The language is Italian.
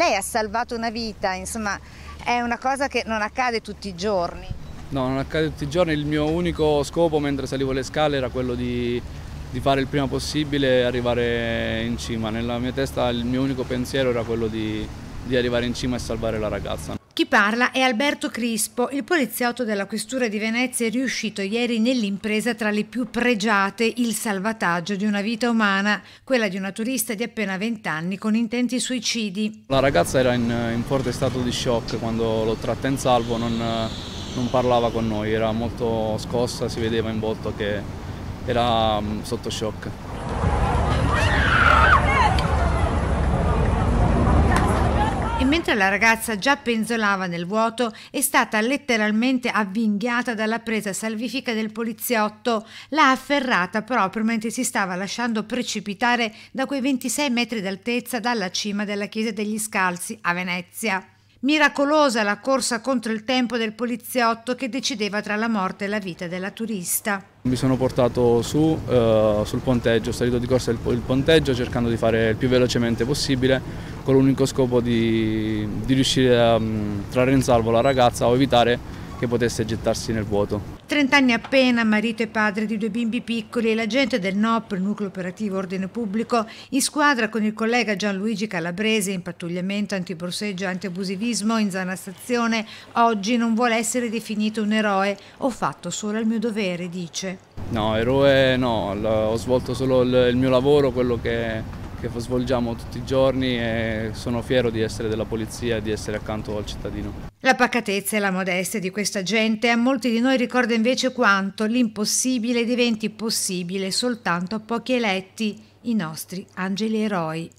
Lei ha salvato una vita, insomma, è una cosa che non accade tutti i giorni. No, non accade tutti i giorni, il mio unico scopo mentre salivo le scale era quello di, di fare il prima possibile e arrivare in cima. Nella mia testa il mio unico pensiero era quello di, di arrivare in cima e salvare la ragazza. Chi parla è Alberto Crispo, il poliziotto della Questura di Venezia è riuscito ieri nell'impresa tra le più pregiate il salvataggio di una vita umana, quella di una turista di appena 20 anni con intenti suicidi. La ragazza era in, in forte stato di shock quando l'ho tratta in salvo, non, non, parlava con noi, era molto scossa, si vedeva in volto che era mm, sotto shock. Mentre la ragazza già penzolava nel vuoto, è stata letteralmente avvinghiata dalla presa salvifica del poliziotto. L'ha afferrata proprio mentre si stava lasciando precipitare da quei 26 metri d'altezza dalla cima della chiesa degli Scalzi a Venezia. Miracolosa la corsa contro il tempo del poliziotto che decideva tra la morte e la vita della turista. Mi sono portato su, uh, sul ponteggio, ho salito di corsa il, il, ponteggio cercando di fare il più velocemente possibile con l'unico scopo di, di riuscire a um, trarre in salvo la ragazza o evitare che potesse gettarsi nel vuoto. 30 anni appena, marito e padre di due bimbi piccoli e l'agente del NOP, Nucleo Operativo Ordine Pubblico, in squadra con il collega Gianluigi Calabrese in pattugliamento antiborseggio e antiabusivismo in zona stazione, oggi non vuole essere definito un eroe, ho fatto solo il mio dovere, dice. No, eroe no, ho svolto solo il mio lavoro, quello che che svolgiamo tutti i giorni e sono fiero di essere della polizia e di essere accanto al cittadino. La pacatezza e la modestia di questa gente a molti di noi ricorda invece quanto l'impossibile diventi possibile soltanto a pochi eletti, i nostri angeli eroi.